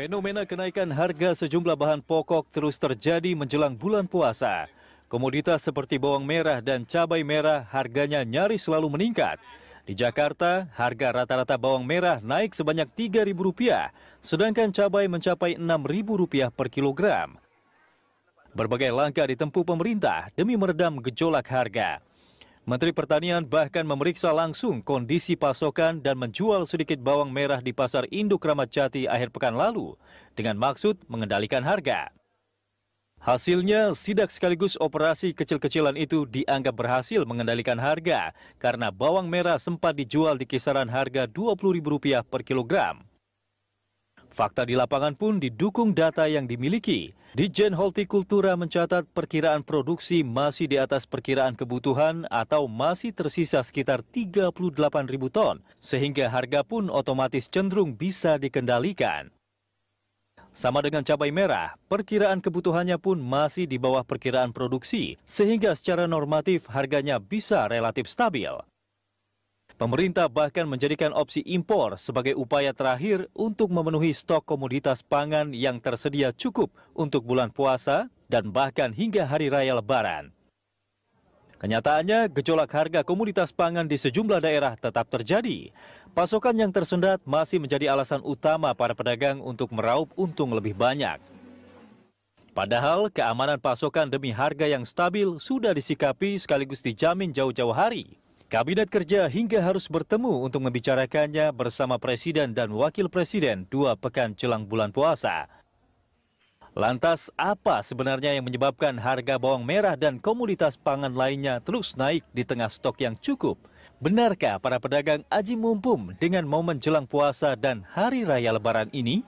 Fenomena kenaikan harga sejumlah bahan pokok terus terjadi menjelang bulan puasa. Komoditas seperti bawang merah dan cabai merah harganya nyaris selalu meningkat. Di Jakarta, harga rata-rata bawang merah naik sebanyak Rp3.000, sedangkan cabai mencapai Rp6.000 per kilogram. Berbagai langkah ditempuh pemerintah demi meredam gejolak harga. Menteri Pertanian bahkan memeriksa langsung kondisi pasokan dan menjual sedikit bawang merah di pasar induk Ramat akhir pekan lalu dengan maksud mengendalikan harga. Hasilnya, sidak sekaligus operasi kecil-kecilan itu dianggap berhasil mengendalikan harga karena bawang merah sempat dijual di kisaran harga Rp20.000 per kilogram. Fakta di lapangan pun didukung data yang dimiliki. Dijen Kultura mencatat perkiraan produksi masih di atas perkiraan kebutuhan atau masih tersisa sekitar 38 ribu ton, sehingga harga pun otomatis cenderung bisa dikendalikan. Sama dengan cabai merah, perkiraan kebutuhannya pun masih di bawah perkiraan produksi, sehingga secara normatif harganya bisa relatif stabil. Pemerintah bahkan menjadikan opsi impor sebagai upaya terakhir untuk memenuhi stok komoditas pangan yang tersedia cukup untuk bulan puasa dan bahkan hingga hari raya lebaran. Kenyataannya, gejolak harga komoditas pangan di sejumlah daerah tetap terjadi. Pasokan yang tersendat masih menjadi alasan utama para pedagang untuk meraup untung lebih banyak. Padahal keamanan pasokan demi harga yang stabil sudah disikapi sekaligus dijamin jauh-jauh hari. Kabinet kerja hingga harus bertemu untuk membicarakannya bersama Presiden dan Wakil Presiden dua pekan jelang bulan puasa. Lantas apa sebenarnya yang menyebabkan harga bawang merah dan komoditas pangan lainnya terus naik di tengah stok yang cukup? Benarkah para pedagang aji mumpum dengan momen jelang puasa dan hari raya lebaran ini?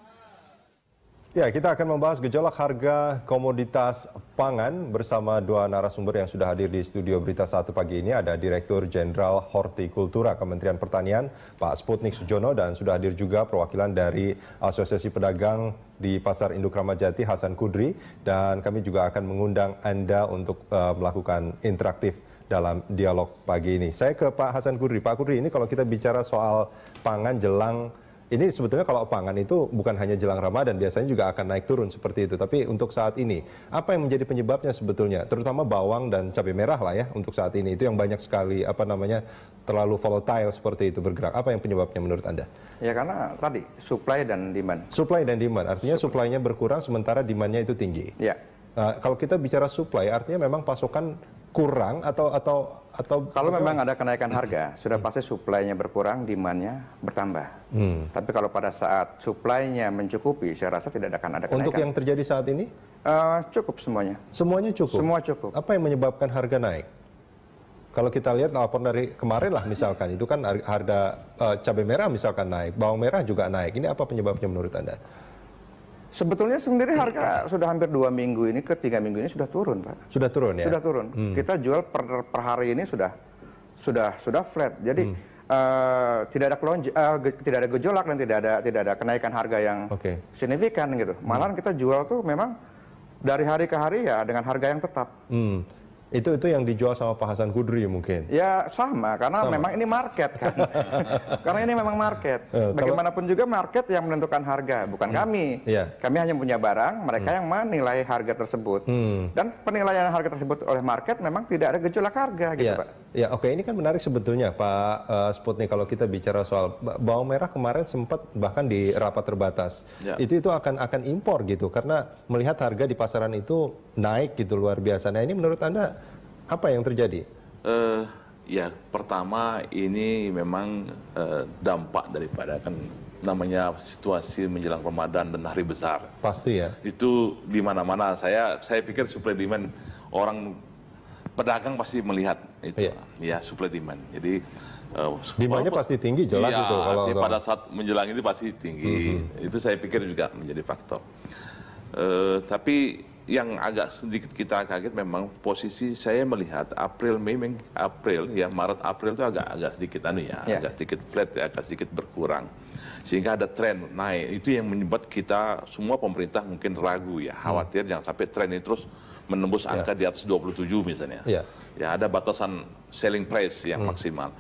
Ya, kita akan membahas gejolak harga komoditas pangan bersama dua narasumber yang sudah hadir di studio Berita Satu pagi ini. Ada Direktur Jenderal Hortikultura Kementerian Pertanian, Pak Sputnik Sujono, dan sudah hadir juga perwakilan dari Asosiasi Pedagang di Pasar Induk Ramadjati Hasan Kudri. Dan kami juga akan mengundang Anda untuk uh, melakukan interaktif dalam dialog pagi ini. Saya ke Pak Hasan Kudri. Pak Kudri, ini kalau kita bicara soal pangan jelang ini sebetulnya kalau pangan itu bukan hanya jelang Ramadan, biasanya juga akan naik turun seperti itu. Tapi untuk saat ini, apa yang menjadi penyebabnya sebetulnya? Terutama bawang dan cabai merah lah ya untuk saat ini. Itu yang banyak sekali apa namanya terlalu volatile seperti itu bergerak. Apa yang penyebabnya menurut Anda? Ya karena tadi supply dan demand. Supply dan demand. Artinya supply. supply-nya berkurang sementara demand-nya itu tinggi. Ya. Nah, kalau kita bicara supply, artinya memang pasokan kurang atau atau atau kalau memang ada kenaikan hmm. harga sudah hmm. pasti suplainya berkurang demandnya bertambah hmm. tapi kalau pada saat suplainya mencukupi saya rasa tidak akan ada kenaikan untuk yang terjadi saat ini uh, cukup semuanya semuanya cukup semua cukup apa yang menyebabkan harga naik kalau kita lihat laporan dari kemarin lah misalkan itu kan harga uh, cabai merah misalkan naik bawang merah juga naik ini apa penyebabnya menurut anda Sebetulnya sendiri harga sudah hampir dua minggu ini ke tiga minggu ini sudah turun pak. Sudah turun ya. Sudah turun. Hmm. Kita jual per, per hari ini sudah sudah sudah flat. Jadi hmm. uh, tidak ada kelonj uh, ge, tidak ada gejolak dan tidak ada tidak ada kenaikan harga yang okay. signifikan gitu. Malahan hmm. kita jual tuh memang dari hari ke hari ya dengan harga yang tetap. Hmm. Itu itu yang dijual sama Pak Hasan Kudri mungkin. Ya sama karena sama. memang ini market kan. karena ini memang market. Eh, Bagaimanapun juga market yang menentukan harga, bukan hmm. kami. Yeah. Kami hanya punya barang, mereka hmm. yang menilai harga tersebut. Hmm. Dan penilaian harga tersebut oleh market memang tidak ada gejolak harga gitu, yeah. Pak. Ya oke okay. ini kan menarik sebetulnya Pak uh, Sputnik kalau kita bicara soal bawang merah kemarin sempat bahkan di rapat terbatas ya. itu itu akan akan impor gitu karena melihat harga di pasaran itu naik gitu luar biasa. Nah ini menurut anda apa yang terjadi? Uh, ya pertama ini memang uh, dampak daripada kan namanya situasi menjelang Ramadan dan hari besar. Pasti ya. Itu di mana-mana saya saya pikir supply demand orang pedagang pasti melihat itu ya supply demand. Jadi uh, demandnya pasti tinggi jelas ya, itu kalau pada saat menjelang ini pasti tinggi. Mm -hmm. Itu saya pikir juga menjadi faktor. Uh, tapi yang agak sedikit kita kaget memang posisi saya melihat April Mei April ya Maret April itu agak agak sedikit anu ya yeah. agak sedikit flat ya agak sedikit berkurang sehingga ada tren naik itu yang menyebabkan kita semua pemerintah mungkin ragu ya hmm. khawatir hmm. jangan sampai tren ini terus menembus yeah. angka di atas 27 misalnya yeah. ya ada batasan selling price yang hmm. maksimal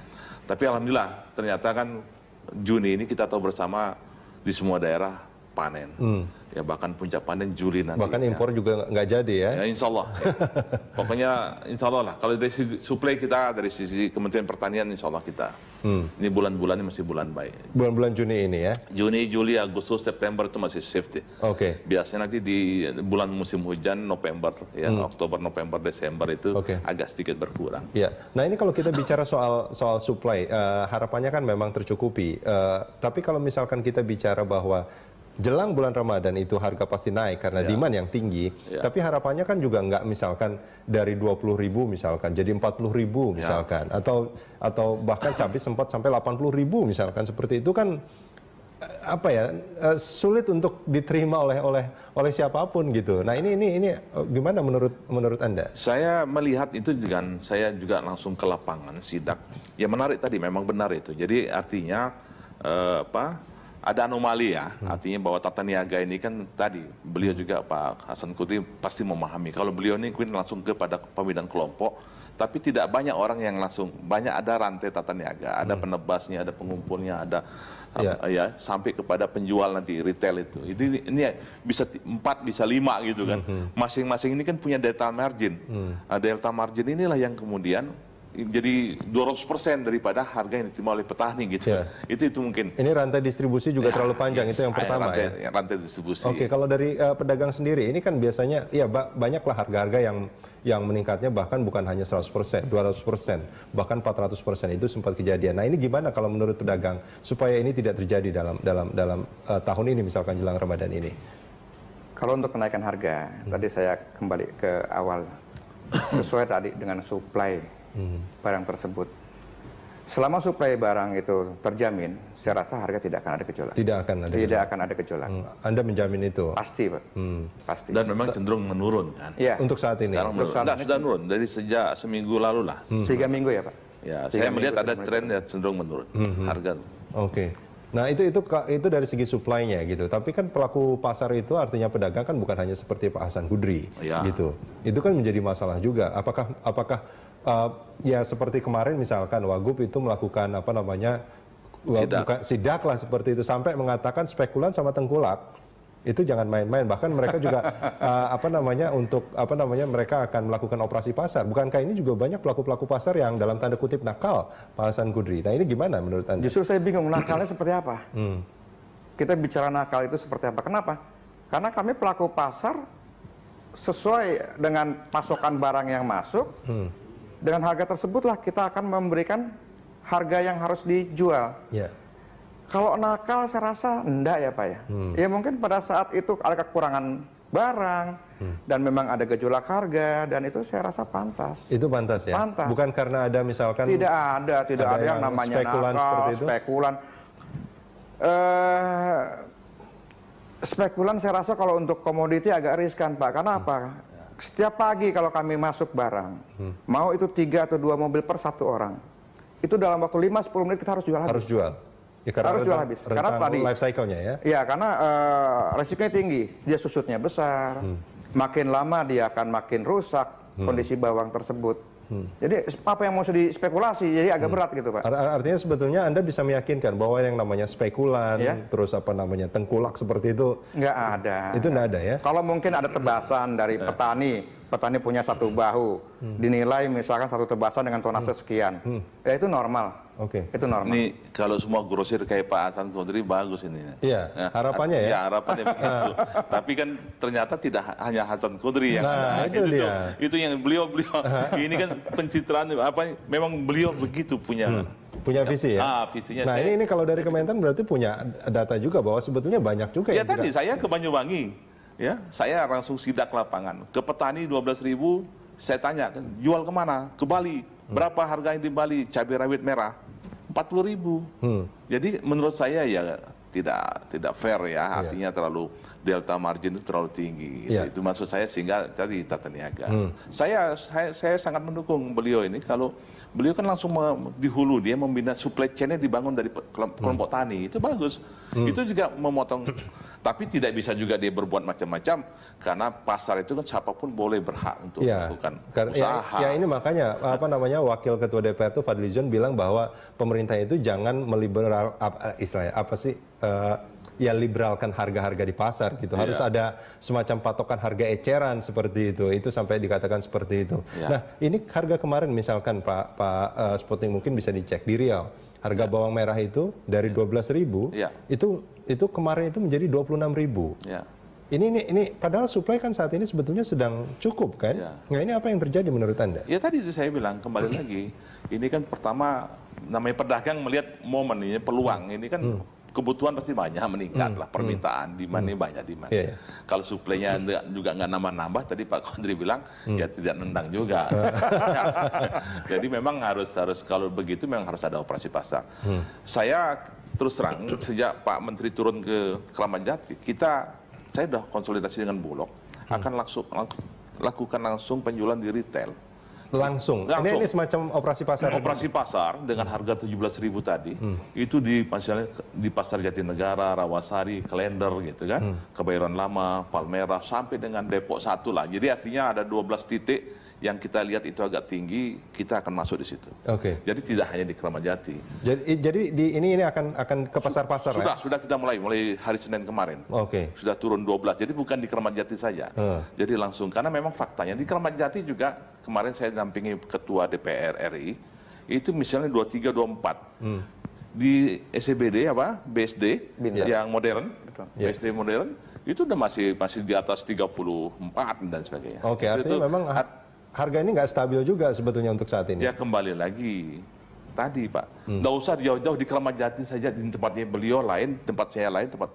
tapi alhamdulillah ternyata kan Juni ini kita tahu bersama di semua daerah panen. Hmm. Ya bahkan puncak panen Juli nanti. Bahkan ya. impor ya. juga nggak jadi ya? Ya insya Allah. Ya. Pokoknya insya Allah lah. Kalau dari sisi suplai kita, dari sisi Kementerian Pertanian insya Allah kita. Hmm. Ini bulan-bulan ini masih bulan baik. Bulan-bulan Juni ini ya? Juni, Juli, Agustus, September itu masih safety. Oke. Okay. Biasanya nanti di bulan musim hujan November, ya hmm. Oktober, November, Desember itu okay. agak sedikit berkurang. Ya. Nah ini kalau kita bicara soal soal supply, uh, eh, harapannya kan memang tercukupi. Uh, tapi kalau misalkan kita bicara bahwa jelang bulan Ramadan itu harga pasti naik karena yeah. demand yang tinggi. Yeah. Tapi harapannya kan juga nggak misalkan dari 20 ribu misalkan jadi 40 ribu ya. misalkan yeah. atau atau bahkan cabai sempat sampai 80 ribu misalkan seperti itu kan eh, apa ya eh, sulit untuk diterima oleh oleh oleh siapapun gitu. Nah ini ini ini eh, gimana menurut menurut anda? Saya melihat itu dengan saya juga langsung ke lapangan sidak. Ya menarik tadi memang benar itu. Jadi artinya eh, apa ada anomali ya, hmm. artinya bahwa tata niaga ini kan tadi beliau juga Pak Hasan Kudri pasti memahami. Kalau beliau ini Queen langsung kepada pembinaan kelompok, tapi tidak banyak orang yang langsung banyak ada rantai tata niaga, ada hmm. penebasnya, ada pengumpulnya, ada ya. ya sampai kepada penjual nanti retail itu. Itu ini, bisa empat bisa lima gitu kan. Hmm, Masing-masing ini kan punya delta margin. Nah, delta margin inilah yang kemudian jadi 200% daripada harga yang diterima oleh petani gitu. Yeah. Itu itu mungkin. Ini rantai distribusi juga ya, terlalu panjang yes, itu yang ah, ya, pertama rantai, ya. Rantai distribusi. Oke, okay, kalau dari uh, pedagang sendiri ini kan biasanya ya banyaklah harga-harga yang yang meningkatnya bahkan bukan hanya 100%, 200%, bahkan 400% itu sempat kejadian. Nah, ini gimana kalau menurut pedagang supaya ini tidak terjadi dalam dalam dalam uh, tahun ini misalkan jelang Ramadan ini? Kalau untuk kenaikan harga, hmm. tadi saya kembali ke awal sesuai tadi dengan supply hmm. barang tersebut. Selama suplai barang itu terjamin, saya rasa harga tidak akan ada gejolak. Tidak akan ada. Tidak gejolak. akan ada gejolak. Hmm. Anda menjamin itu? Pasti, Pak. Hmm. Pasti. Dan memang cenderung menurun kan? Ya. Untuk saat ini. Sekarang menurun. saat sudah menurun dari sejak seminggu lalu lah. Hmm. Tiga minggu ya, Pak. Ya, saya melihat ada tren yang cenderung menurun hmm. hmm. harga. Oke. Okay. Nah itu itu itu dari segi supply gitu. Tapi kan pelaku pasar itu artinya pedagang kan bukan hanya seperti Pak Hasan Kudri ya. gitu. Itu kan menjadi masalah juga. Apakah apakah uh, ya seperti kemarin misalkan Wagub itu melakukan apa namanya eh, sidak. bukan sidak lah seperti itu sampai mengatakan spekulan sama tengkulak itu jangan main-main bahkan mereka juga uh, apa namanya untuk apa namanya mereka akan melakukan operasi pasar bukankah ini juga banyak pelaku-pelaku pasar yang dalam tanda kutip nakal Pak Hasan Kudri nah ini gimana menurut anda justru saya bingung nakalnya seperti apa hmm. kita bicara nakal itu seperti apa kenapa karena kami pelaku pasar sesuai dengan pasokan barang yang masuk hmm dengan harga tersebutlah kita akan memberikan harga yang harus dijual. Yeah. Kalau nakal saya rasa enggak ya Pak ya. Hmm. Ya mungkin pada saat itu ada kekurangan barang hmm. dan memang ada gejolak harga dan itu saya rasa pantas. Itu pantas ya. Pantas. Bukan karena ada misalkan tidak ada, tidak ada, ada yang, yang namanya spekulan nakal, seperti itu. Spekulan. Uh, spekulan saya rasa kalau untuk komoditi agak riskan Pak. Karena hmm. apa? Setiap pagi kalau kami masuk barang, hmm. mau itu tiga atau dua mobil per satu orang, itu dalam waktu lima sepuluh menit kita harus jual harus habis. Harus jual. Ya, karena harus jual habis. Karena tadi life cycle-nya ya. Iya, karena uh, resikonya tinggi. Dia susutnya besar. Hmm. Makin lama dia akan makin rusak hmm. kondisi bawang tersebut. Hmm. Jadi apa yang mau dispekulasi jadi agak hmm. berat gitu pak. Artinya sebetulnya anda bisa meyakinkan bahwa yang namanya spekulan, ya? terus apa namanya tengkulak seperti itu nggak ada. Itu nggak ada ya. Kalau mungkin ada tebasan dari eh. petani petani punya satu hmm. bahu hmm. dinilai misalkan satu tebasan dengan tonase hmm. sekian ya itu normal Oke. Okay. Itu normal. Ini kalau semua grosir kayak Pak Hasan Kondri bagus ini. Iya. Ya, harapannya ya. Ya harapannya begitu. Tapi kan ternyata tidak hanya Hasan Kondri yang nah, ada. Itu, itu, dia. itu yang beliau beliau ini kan pencitraan apa memang beliau begitu punya. Hmm. Punya ya. visi ya. Ah, visinya. Nah, saya, ini ini kalau dari Kementan berarti punya data juga bahwa sebetulnya banyak juga ya. Ya tadi tidak... saya ke Banyuwangi ya saya langsung sidak lapangan ke petani 12 ribu saya tanya jual kemana ke Bali hmm. berapa harga yang di Bali cabai rawit merah 40 ribu hmm. jadi menurut saya ya tidak tidak fair ya iya. artinya yeah. terlalu delta margin itu terlalu tinggi. Gitu. Yeah. Itu, maksud saya sehingga tadi tata niaga. Hmm. Saya, saya saya sangat mendukung beliau ini kalau beliau kan langsung di hulu dia membina supply chainnya dibangun dari hmm. kelompok hmm. tani itu bagus. Hmm. Itu juga memotong tapi tidak bisa juga dia berbuat macam-macam karena pasar itu kan siapapun boleh berhak untuk ya, melakukan Karena, ya, usaha. Ya, ya ini makanya apa namanya wakil ketua DPR itu Fadli Fadlizon bilang bahwa pemerintah itu jangan meliberal apa, eh, istilahnya apa sih uh, ya liberalkan harga-harga di pasar gitu. Harus yeah. ada semacam patokan harga eceran seperti itu. Itu sampai dikatakan seperti itu. Yeah. Nah, ini harga kemarin misalkan Pak Pak uh, eh, Spotting mungkin bisa dicek di Riau. Harga yeah. bawang merah itu dari yeah. Iya. ribu yeah. itu itu kemarin itu menjadi 26.000. Yeah. Iya. Ini, ini, ini padahal suplai kan saat ini sebetulnya sedang cukup kan? Ya. Nah ini apa yang terjadi menurut anda? Ya tadi itu saya bilang kembali lagi, ini kan pertama namanya pedagang melihat momen ini peluang, ini kan hmm kebutuhan pasti banyak meningkat hmm, lah hmm. permintaan hmm. demandnya iya, iya. hmm. banyak demand yeah. kalau suplainya hmm. juga nggak nambah-nambah tadi Pak Kondri bilang hmm. ya tidak nendang juga jadi memang harus harus kalau begitu memang harus ada operasi pasar hmm. saya terus terang sejak Pak Menteri turun ke Kelaman Jati kita saya sudah konsolidasi dengan Bulog hmm. akan langsung lakukan langsung penjualan di retail langsung. langsung. Ini, ini semacam operasi pasar. Operasi ini. pasar dengan harga 17.000 tadi hmm. itu di pasarnya di pasar Jatinegara, Rawasari, Kalender gitu kan, hmm. Kebayoran Lama, Palmerah sampai dengan Depok satu lah. Jadi artinya ada 12 titik yang kita lihat itu agak tinggi, kita akan masuk di situ. Oke. Okay. Jadi tidak hanya di Keramat Jati. Jadi, jadi di ini ini akan akan ke pasar-pasar. Sudah, ya? sudah kita mulai mulai hari Senin kemarin. Oke. Okay. Sudah turun 12. Jadi bukan di Keramat Jati saja. Uh. Jadi langsung karena memang faktanya di Keramat Jati juga kemarin saya dampingi ketua DPR RI itu misalnya 23 24. Hmm. Di SCBD e apa? BSD Bina. yang ya. modern, gitu. yeah. BSD modern itu udah masih masih di atas 34 dan sebagainya. Oke, okay, artinya itu, memang harga ini nggak stabil juga sebetulnya untuk saat ini. Ya kembali lagi tadi Pak, hmm. nggak usah jauh-jauh di Jati saja di tempatnya beliau lain, tempat saya lain, tempat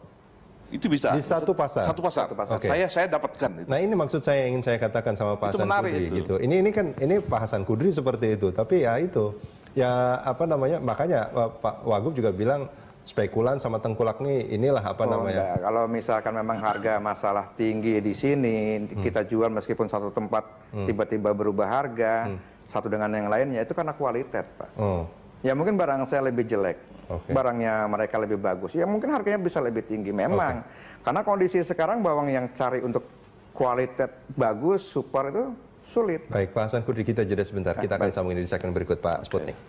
itu bisa di satu pasar. Satu pasar. Satu pasar. Okay. Saya saya dapatkan. Itu. Nah ini maksud saya ingin saya katakan sama Pak Hasan Kudri itu. gitu. Ini ini kan ini Pak Hasan Kudri seperti itu, tapi ya itu ya apa namanya makanya Pak Wagub juga bilang spekulan sama tengkulak nih inilah apa oh, namanya? Enggak. Kalau misalkan memang harga masalah tinggi di sini hmm. kita jual meskipun satu tempat hmm. tiba-tiba hmm. berubah harga hmm. satu dengan yang lainnya itu karena kualitas pak. Oh. Ya mungkin barang saya lebih jelek, okay. barangnya mereka lebih bagus. Ya mungkin harganya bisa lebih tinggi memang. Okay. Karena kondisi sekarang bawang yang cari untuk kualitas bagus, super itu sulit. Baik Pak Hasan kita jeda sebentar. Ya, kita baik. akan sambungin di segmen berikut Pak Sputnik. Okay.